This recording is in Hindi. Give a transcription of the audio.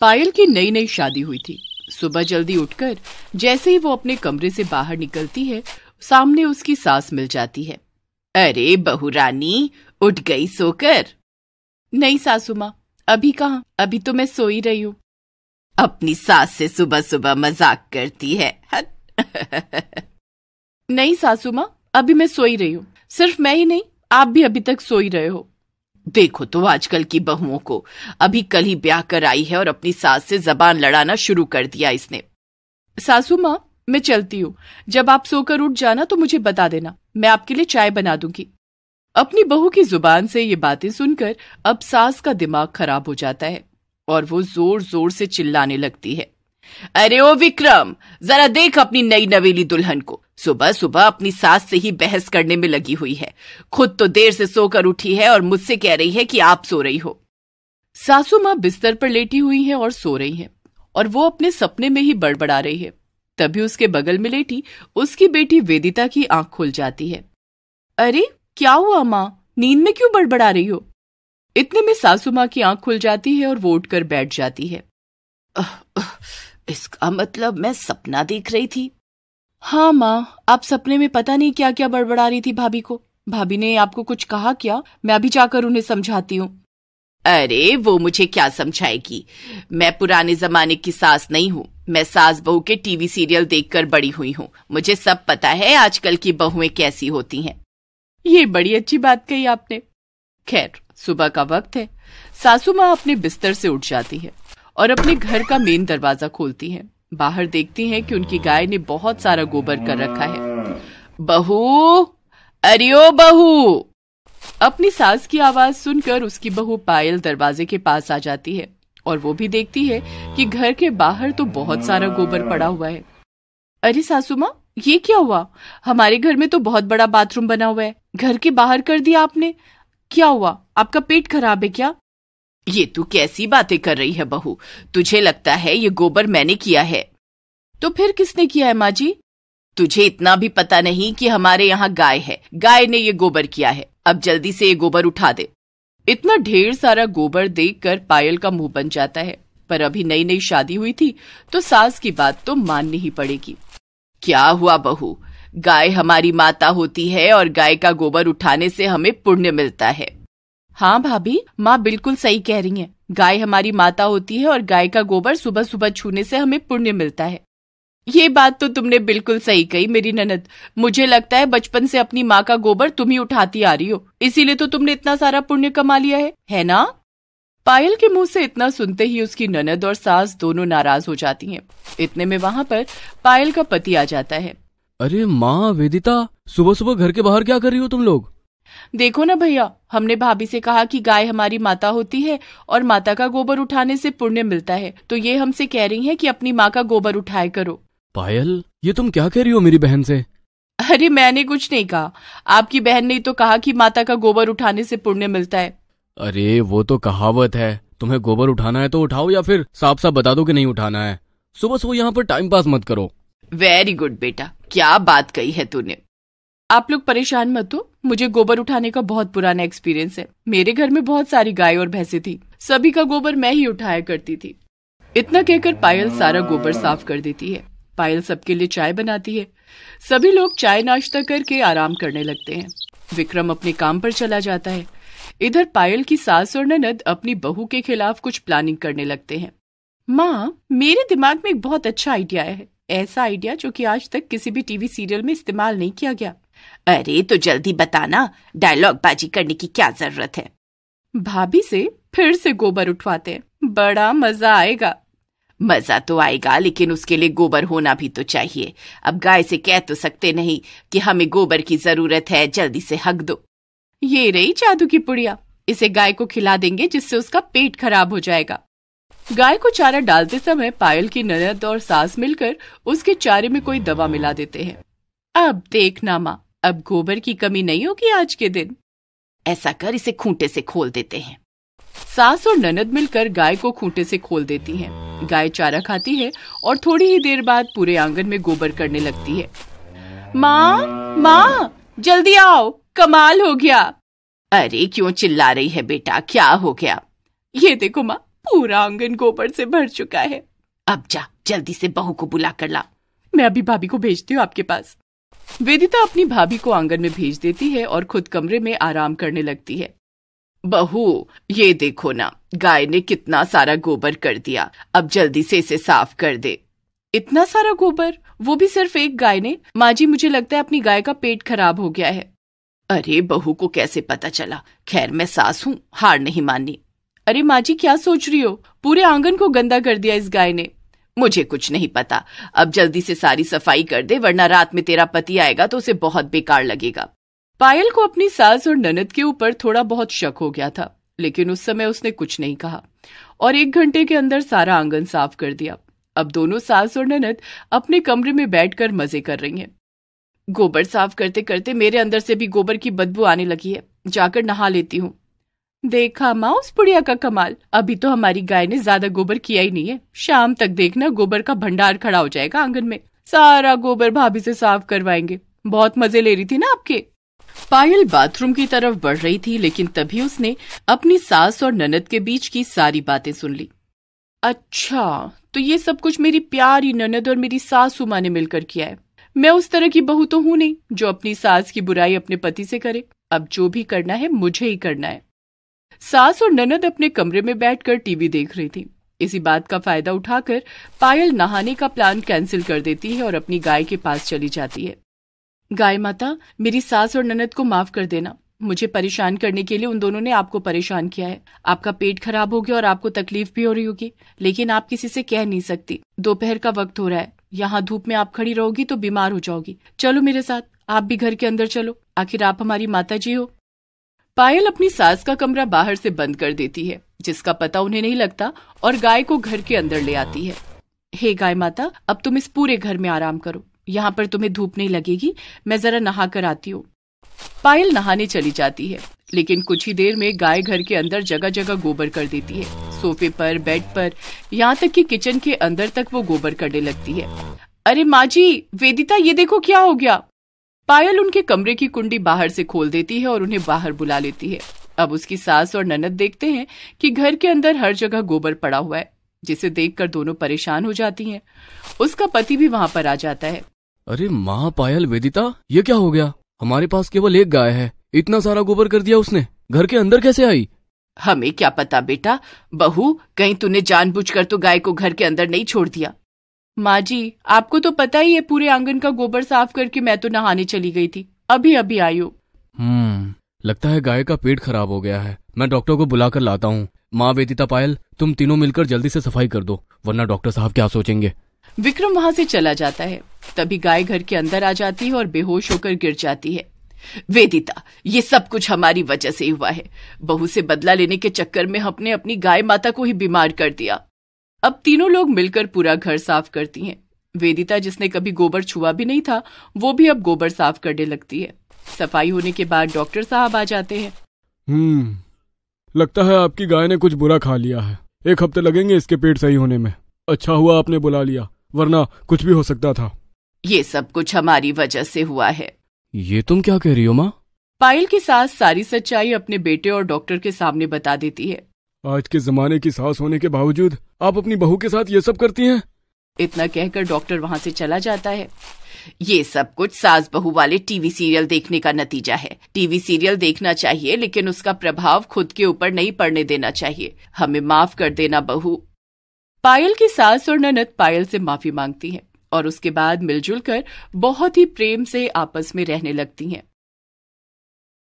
पायल की नई नई शादी हुई थी सुबह जल्दी उठकर जैसे ही वो अपने कमरे से बाहर निकलती है सामने उसकी सास मिल जाती है अरे बहू रानी उठ गई सोकर नहीं सासू अभी कहा अभी तो मैं सो ही रही हूँ अपनी सास से सुबह सुबह मजाक करती है नहीं सासू अभी मैं सोई रही हूँ सिर्फ मैं ही नहीं आप भी अभी तक सोई रहे हो देखो तो आजकल की बहुओं को अभी कल ही ब्याह कर आई है और अपनी सास से जबान लड़ाना शुरू कर दिया इसने सासू माँ मैं चलती हूँ जब आप सोकर उठ जाना तो मुझे बता देना मैं आपके लिए चाय बना दूंगी अपनी बहू की जुबान से ये बातें सुनकर अब सास का दिमाग खराब हो जाता है और वो जोर जोर से चिल्लाने लगती है अरे ओ विक्रम जरा देख अपनी नई नवेली दुल्हन को सुबह सुबह अपनी सास से ही बहस करने में लगी हुई है खुद तो देर से सोकर उठी है और मुझसे कह रही है कि आप सो रही हो सासू माँ बिस्तर पर लेटी हुई है और सो रही है और वो अपने सपने में ही बड़बड़ा रही है तभी उसके बगल में लेटी उसकी बेटी वेदिता की आंख खुल जाती है अरे क्या हुआ माँ नींद में क्यों बड़बड़ा रही हो इतने में सासू माँ की आंख खुल जाती है और वो उठकर बैठ जाती है इसका मतलब मैं सपना देख रही थी हाँ माँ आप सपने में पता नहीं क्या क्या बड़बड़ा रही थी भाभी को भाभी ने आपको कुछ कहा क्या मैं अभी जाकर उन्हें समझाती हूँ अरे वो मुझे क्या समझाएगी मैं पुराने जमाने की सास नहीं हूँ मैं सास बहू के टीवी सीरियल देखकर बड़ी हुई हूँ मुझे सब पता है आजकल की बहुएं कैसी होती हैं ये बड़ी अच्छी बात कही आपने खैर सुबह का वक्त है सासू माँ अपने बिस्तर से उठ जाती है और अपने घर का मेन दरवाजा खोलती है बाहर देखती हैं कि उनकी गाय ने बहुत सारा गोबर कर रखा है बहू अरियो बहू अपनी सास की आवाज सुनकर उसकी बहू पायल दरवाजे के पास आ जाती है और वो भी देखती है कि घर के बाहर तो बहुत सारा गोबर पड़ा हुआ है अरे सासू माँ ये क्या हुआ हमारे घर में तो बहुत बड़ा बाथरूम बना हुआ है घर के बाहर कर दिया आपने क्या हुआ आपका पेट खराब है क्या ये तू कैसी बातें कर रही है बहू तुझे लगता है ये गोबर मैंने किया है तो फिर किसने किया है माँ जी तुझे इतना भी पता नहीं कि हमारे यहाँ गाय है गाय ने ये गोबर किया है अब जल्दी से ये गोबर उठा दे इतना ढेर सारा गोबर देखकर पायल का मुंह बन जाता है पर अभी नई नई शादी हुई थी तो सास की बात तो माननी ही पड़ेगी क्या हुआ बहू गाय हमारी माता होती है और गाय का गोबर उठाने से हमें पुण्य मिलता है हाँ भाभी माँ बिल्कुल सही कह रही है गाय हमारी माता होती है और गाय का गोबर सुबह सुबह छूने से हमें पुण्य मिलता है ये बात तो तुमने बिल्कुल सही कही मेरी ननद मुझे लगता है बचपन से अपनी माँ का गोबर तुम ही उठाती आ रही हो इसीलिए तो तुमने इतना सारा पुण्य कमा लिया है है ना पायल के मुंह से इतना सुनते ही उसकी ननद और सास दोनों नाराज हो जाती हैं। इतने में वहाँ पर पायल का पति आ जाता है अरे माँ वेदिता सुबह सुबह घर के बाहर क्या कर रही हो तुम लोग देखो ना भैया हमने भाभी से कहा कि गाय हमारी माता होती है और माता का गोबर उठाने से पुण्य मिलता है तो ये हमसे कह रही है कि अपनी माँ का गोबर उठाए करो पायल ये तुम क्या कह रही हो मेरी बहन से अरे मैंने कुछ नहीं कहा आपकी बहन ने तो कहा कि माता का गोबर उठाने से पुण्य मिलता है अरे वो तो कहावत है तुम्हें गोबर उठाना है तो उठाओ या फिर साफ साफ बता दो कि नहीं उठाना है सुबह सुबह यहाँ पर टाइम पास मत करो वेरी गुड बेटा क्या बात कही है तूने आप लोग परेशान मत हो मुझे गोबर उठाने का बहुत पुराना एक्सपीरियंस है मेरे घर में बहुत सारी गाय और भैंसे थी सभी का गोबर मैं ही उठाया करती थी इतना कहकर पायल सारा गोबर साफ कर देती है पायल सबके लिए चाय बनाती है सभी लोग चाय नाश्ता करके आराम करने लगते हैं विक्रम अपने काम पर चला जाता है इधर पायल की सास और ननद अपनी बहू के खिलाफ कुछ प्लानिंग करने लगते हैं माँ मेरे दिमाग में एक बहुत अच्छा आइडिया है ऐसा आइडिया जो कि आज तक किसी भी टीवी सीरियल में इस्तेमाल नहीं किया गया अरे तो जल्दी बताना डायलॉग बाजी करने की क्या जरूरत है भाभी से फिर से गोबर उठवाते बड़ा मजा आएगा मजा तो आएगा लेकिन उसके लिए गोबर होना भी तो चाहिए अब गाय से कह तो सकते नहीं कि हमें गोबर की जरूरत है जल्दी से हक दो ये रही जादू की पुड़िया इसे गाय को खिला देंगे जिससे उसका पेट खराब हो जाएगा गाय को चारा डालते समय पायल की ननद और सास मिलकर उसके चारे में कोई दवा मिला देते हैं अब देखना माँ अब गोबर की कमी नहीं होगी आज के दिन ऐसा कर इसे खूंटे से खोल देते हैं सास और ननद मिलकर गाय को खूंटे से खोल देती हैं। गाय चारा खाती है और थोड़ी ही देर बाद पूरे आंगन में गोबर करने लगती है माँ माँ जल्दी आओ कमाल हो गया अरे क्यों चिल्ला रही है बेटा क्या हो गया ये देखो माँ पूरा आंगन गोबर से भर चुका है अब जा जल्दी से बहू को बुला कर ला मैं अभी भाभी को भेजती हूँ आपके पास वेदिता अपनी भाभी को आंगन में भेज देती है और खुद कमरे में आराम करने लगती है बहू ये देखो ना गाय ने कितना सारा गोबर कर दिया अब जल्दी से इसे साफ कर दे इतना सारा गोबर वो भी सिर्फ एक गाय ने माँ जी मुझे लगता है अपनी गाय का पेट खराब हो गया है अरे बहू को कैसे पता चला खैर मैं सास हूँ हार नहीं माननी अरे माँ जी क्या सोच रही हो पूरे आंगन को गंदा कर दिया इस गाय ने मुझे कुछ नहीं पता अब जल्दी से सारी सफाई कर दे वरना रात में तेरा पति आएगा तो उसे बहुत बेकार लगेगा पायल को अपनी सास और ननद के ऊपर थोड़ा बहुत शक हो गया था लेकिन उस समय उसने कुछ नहीं कहा और एक घंटे के अंदर सारा आंगन साफ कर दिया अब दोनों सास और ननद अपने कमरे में बैठकर मजे कर रही हैं गोबर साफ करते करते मेरे अंदर से भी गोबर की बदबू आने लगी है जाकर नहा लेती हूँ देखा माँ उस बुढ़िया का कमाल अभी तो हमारी गाय ने ज्यादा गोबर किया ही नहीं है शाम तक देखना गोबर का भंडार खड़ा हो जाएगा आंगन में सारा गोबर भाभी से साफ करवाएंगे बहुत मजे ले रही थी ना आपके पायल बाथरूम की तरफ बढ़ रही थी लेकिन तभी उसने अपनी सास और ननद के बीच की सारी बातें सुन ली अच्छा तो ये सब कुछ मेरी प्यारी ननद और मेरी सास उमा ने मिलकर किया है मैं उस तरह की बहू तो हूं नहीं जो अपनी सास की बुराई अपने पति से करे अब जो भी करना है मुझे ही करना है सास और ननद अपने कमरे में बैठकर टीवी देख रही थी इसी बात का फायदा उठाकर पायल नहाने का प्लान कैंसिल कर देती है और अपनी गाय के पास चली जाती है गाय माता मेरी सास और ननद को माफ कर देना मुझे परेशान करने के लिए उन दोनों ने आपको परेशान किया है आपका पेट खराब हो गया और आपको तकलीफ भी हो रही होगी लेकिन आप किसी से कह नहीं सकती दोपहर का वक्त हो रहा है यहाँ धूप में आप खड़ी रहोगी तो बीमार हो जाओगी चलो मेरे साथ आप भी घर के अंदर चलो आखिर आप हमारी माता जी हो पायल अपनी सास का कमरा बाहर से बंद कर देती है जिसका पता उन्हें नहीं लगता और गाय को घर के अंदर ले आती है हे गाय माता अब तुम इस पूरे घर में आराम करो यहाँ पर तुम्हें धूप नहीं लगेगी मैं जरा नहा कर आती हूँ पायल नहाने चली जाती है लेकिन कुछ ही देर में गाय घर के अंदर जगह जगह गोबर कर देती है सोफे पर बेड पर यहाँ तक कि किचन के अंदर तक वो गोबर करने लगती है अरे माँ जी वेदिता ये देखो क्या हो गया पायल उनके कमरे की कुंडी बाहर से खोल देती है और उन्हें बाहर बुला लेती है अब उसकी सास और ननद देखते हैं कि घर के अंदर हर जगह गोबर पड़ा हुआ है जिसे देखकर दोनों परेशान हो जाती हैं उसका पति भी वहां पर आ जाता है अरे माँ पायल वेदिता ये क्या हो गया हमारे पास केवल एक गाय है इतना सारा गोबर कर दिया उसने घर के अंदर कैसे आई हमें क्या पता बेटा बहू कहीं तूने जानबूझकर तो गाय को घर के अंदर नहीं छोड़ दिया माँ जी आपको तो पता ही है पूरे आंगन का गोबर साफ करके मैं तो नहाने चली गई थी अभी अभी आई हूँ हम्म, लगता है गाय का पेट खराब हो गया है मैं डॉक्टर को बुलाकर लाता हूँ माँ वेदिता पायल तुम तीनों मिलकर जल्दी से सफाई कर दो वरना डॉक्टर साहब क्या सोचेंगे विक्रम वहां से चला जाता है तभी गाय घर के अंदर आ जाती है और बेहोश होकर गिर जाती है वेदिता ये सब कुछ हमारी वजह से हुआ है बहू से बदला लेने के चक्कर में हमने अपनी गाय माता को ही बीमार कर दिया अब तीनों लोग मिलकर पूरा घर साफ करती हैं वेदिता जिसने कभी गोबर छुआ भी नहीं था वो भी अब गोबर साफ करने लगती है सफाई होने के बाद डॉक्टर साहब आ जाते हैं हम्म लगता है आपकी गाय ने कुछ बुरा खा लिया है एक हफ्ते लगेंगे इसके पेट सही होने में अच्छा हुआ आपने बुला लिया वरना कुछ भी हो सकता था ये सब कुछ हमारी वजह से हुआ है ये तुम क्या कह रही हो माँ पायल की सास सारी सच्चाई अपने बेटे और डॉक्टर के सामने बता देती है आज के जमाने की सास होने के बावजूद आप अपनी बहू के साथ ये सब करती हैं इतना कहकर डॉक्टर वहाँ से चला जाता है ये सब कुछ सास बहू वाले टीवी सीरियल देखने का नतीजा है टीवी सीरियल देखना चाहिए लेकिन उसका प्रभाव खुद के ऊपर नहीं पड़ने देना चाहिए हमें माफ कर देना बहू पायल की सास और ननद पायल से माफी मांगती हैं और उसके बाद मिलजुल कर बहुत ही प्रेम से आपस में रहने लगती हैं